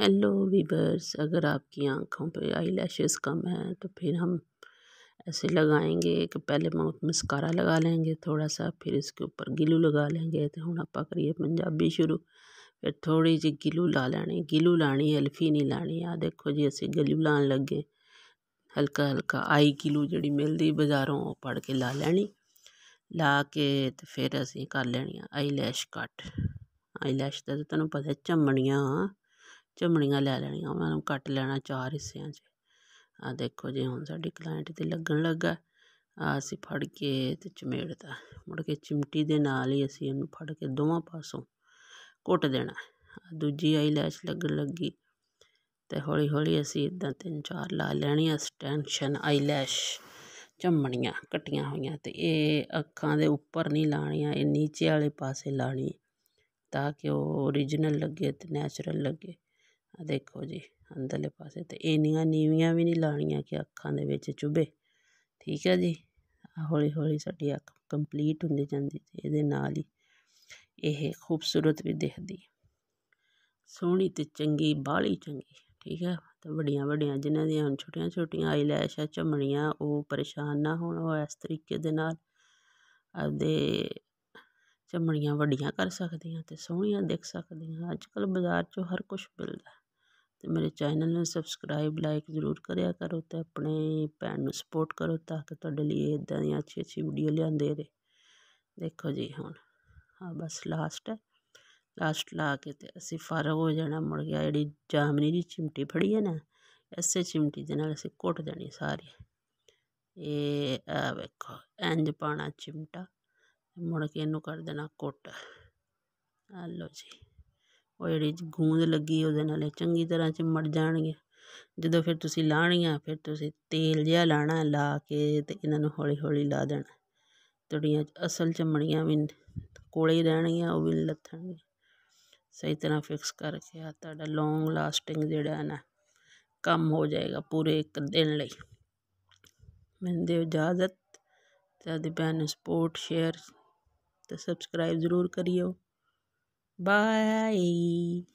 Hello वीबर्स अगर आपकी आंखों पे आई कम है तो फिर हम ऐसे लगाएंगे कि पहले माउथ मस्कारा लगा लेंगे थोड़ा सा फिर इसके ऊपर गिलू लगा लेंगे तो हूँ आप करिए पंजाबी शुरू फिर थोड़ी जी गिलू ला लेनी गिलू लानी हल्फी नहीं लानी आ देखो जी असं गिलू लान लगे हल्का हल्का आई गिलू जी मिलती बाजारों पढ़ के ला लैनी ला के तो फिर असं कर लैनी आई लैश कट आई लैश का तो तेन पता चमनिया ਚਮੜੀਆਂ ਲੈ ਲੈਣੀਆਂ ਉਹਨਾਂ ਨੂੰ ਕੱਟ ਲੈਣਾ ਚਾਰ ਹਿੱਸਿਆਂ 'ਚ ਆ ਦੇਖੋ ਜੀ ਹੁਣ ਸਾਡੀ ਕਲਾਇੰਟ ਤੇ ਲੱਗਣ ਲੱਗਾ ਆ ਅਸੀਂ ਫੜ ਕੇ ਤੇ ਚਮੇੜਦਾ ਮੁੜ ਕੇ ਚਿਮਟੀ ਦੇ ਨਾਲ ਹੀ ਅਸੀਂ ਇਹਨੂੰ ਫੜ ਕੇ ਦੋਵਾਂ ਪਾਸੋਂ ਕੁੱਟ ਦੇਣਾ ਦੂਜੀ ਆਈ ਲੈਸ਼ ਲੱਗਣ ਲੱਗੀ ਤੇ ਹੌਲੀ ਹੌਲੀ ਅਸੀਂ ਇਦਾਂ ਤਿੰਨ ਚਾਰ ਲਾ ਲੈਣੀਆਂ ਸਟੈਂਸ਼ਨ ਆਈ ਲੈਸ਼ ਚਮੜੀਆਂ ਕਟੀਆਂ ਹੋਈਆਂ ਤੇ ਇਹ ਅੱਖਾਂ ਦੇ ਉੱਪਰ ਨਹੀਂ ਲਾਣੀਆਂ ਇਹ ਨੀਚੇ ਵਾਲੇ ਪਾਸੇ ਲਾਣੀ ਤਾਂ ਕਿ ਉਹ origignal ਲੱਗੇ ਤੇ ਨੈਚੁਰਲ ਲੱਗੇ ਆਹ ਦੇਖੋ ਜੀ ਅੰਦਰਲੇ ਪਾਸੇ ਤੇ ਇੰਨੀਆਂ ਨੀਵੀਆਂ ਵੀ ਨਹੀਂ ਲਾਣੀਆਂ ਕਿ ਅੱਖਾਂ ਦੇ ਵਿੱਚ ਚੁਬੇ ਠੀਕ ਹੈ ਜੀ ਹੌਲੀ ਹੌਲੀ ਸਾਡੀ ਅੱਖ ਕੰਪਲੀਟ ਹੁੰਦੀ ਜਾਂਦੀ ਤੇ ਇਹਦੇ ਨਾਲ ਹੀ ਇਹ ਖੂਬਸੂਰਤ ਵੀ ਦਿਖਦੀ ਸੋਹਣੀ ਤੇ ਚੰਗੀ ਬਾਹਲੀ ਚੰਗੀ ਠੀਕ ਹੈ ਤਾਂ ਵੱਡੀਆਂ ਵੱਡੀਆਂ ਜਿਨ੍ਹਾਂ ਦੀਆਂ ਹੁਣ ਛੋਟੀਆਂ ਛੋਟੀਆਂ ਆਈਲੈਸ਼ ਆ ਉਹ ਪਰੇਸ਼ਾਨ ਨਾ ਹੋਣ ਉਹ ਇਸ ਤਰੀਕੇ ਦੇ ਨਾਲ ਆਪਦੇ ਚਮੜੀਆਂ ਵੱਡੀਆਂ ਕਰ ਸਕਦੀਆਂ ਤੇ ਸੋਹਣੀਆਂ ਦਿਖ ਸਕਦੀਆਂ ਅੱਜ ਕੱਲ ਬਾਜ਼ਾਰ 'ਚੋਂ ਹਰ ਕੁਝ ਮਿਲਦਾ ਮੇਰੇ ਚੈਨਲ ਨੂੰ ਸਬਸਕ੍ਰਾਈਬ ਲਾਈਕ ਜ਼ਰੂਰ ਕਰਿਆ ਕਰੋ ਤੇ ਆਪਣੇ ਭੈਣ ਨੂੰ ਸਪੋਰਟ ਕਰੋ ਤਾਂ ਕਿ ਤੁਹਾਡੇ ਲਈ ਇਦਾਂ ਦੀਆਂ ਅੱਛੀ ਅੱਛੀ ਵੀਡੀਓ ਲਿਆਉਂਦੇ ਰਹੇ ਦੇਖੋ ਜੀ ਹੁਣ ਆ ਬਸ ਲਾਸਟ ਹੈ ਲਾਸਟ ਲਾ ਕੇ ਤੇ ਅਸੀਂ ਫਾਰਗ ਹੋ ਜਾਣਾ ਮੁੜ ਗਿਆ ਜਿਹੜੀ ਜਾਮਨੀ ਦੀ ਚਿਮਟੀ ਫੜੀ ਹੈ ਨਾ ਐਸੇ ਚਿਮਟੀ ਦੇ ਨਾਲ ਅਸੀਂ ਕੁੱਟ ਦੇਣੀ ਸਾਰੀ ਇਹ ਆ ਵੇਖੋ ਇੰਜ ਪਾਣਾ ਚਿਮਟਾ ਮੁੜ ਕੇ ਇਹਨੂੰ ਕਰ ਦੇਣਾ ਕੁੱਟ ਆ ਲਓ ਜੀ ਉਹ ਜਿਹੜੀ ਗੂੰਦ ਲੱਗੀ ਉਹਦੇ ਨਾਲ ਚੰਗੀ ਤਰ੍ਹਾਂ ਚਿਮੜ ਜਾਣਗੇ ਜਦੋਂ ਫਿਰ ਤੁਸੀਂ ਲਾਣੀਆਂ ਫਿਰ ਤੁਸੀਂ ਤੇਲ ਜਿਹਾ ਲਾਣਾ ਲਾ ਕੇ ਤੇ ਇਹਨਾਂ ਨੂੰ ਹੌਲੀ ਹੌਲੀ ਲਾ ਦੇਣਾ ਤੁਹਾਡੀਆਂ ਅਸਲ ਚਮੜੀਆਂ ਵੀ ਕੋਲੇ ਰਹਿਣਗੀਆਂ ਉਹ ਵੀ ਲੱਥਣਗੀਆਂ ਸਹੀ ਤਰ੍ਹਾਂ ਫਿਕਸ ਕਰਕੇ ਆ ਤੁਹਾਡਾ ਲੌਂਗ ਲਾਸਟਿੰਗ ਜਿਹੜਾ ਨਾ ਕੰਮ ਹੋ ਜਾਏਗਾ ਪੂਰੇ ਇੱਕ ਦਿਨ ਲਈ ਮੈਨੂੰ ਦੇ ਇਜਾਜ਼ਤ ਤੇ ਆਪਣੀ ਸਪੋਰਟ ਸ਼ੇਅਰ ਤੇ ਸਬਸਕ੍ਰਾਈਬ ਜ਼ਰੂਰ ਕਰਿਓ Bye.